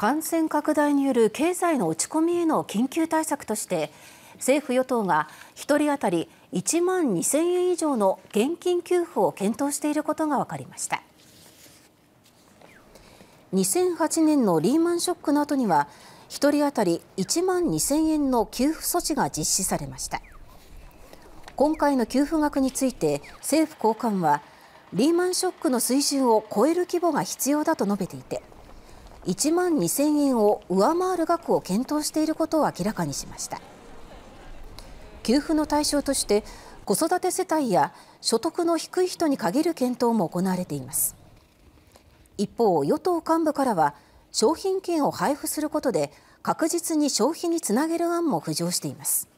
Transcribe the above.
感染拡大による経済の落ち込みへの緊急対策として政府・与党が1人当たり1万2000円以上の現金給付を検討していることが分かりました2008年のリーマンショックの後には1人当たり1万2000円の給付措置が実施されました今回の給付額について政府高官はリーマンショックの水準を超える規模が必要だと述べていて1万2000円を上回る額を検討していることを明らかにしました給付の対象として子育て世帯や所得の低い人に限る検討も行われています一方与党幹部からは商品券を配布することで確実に消費につなげる案も浮上しています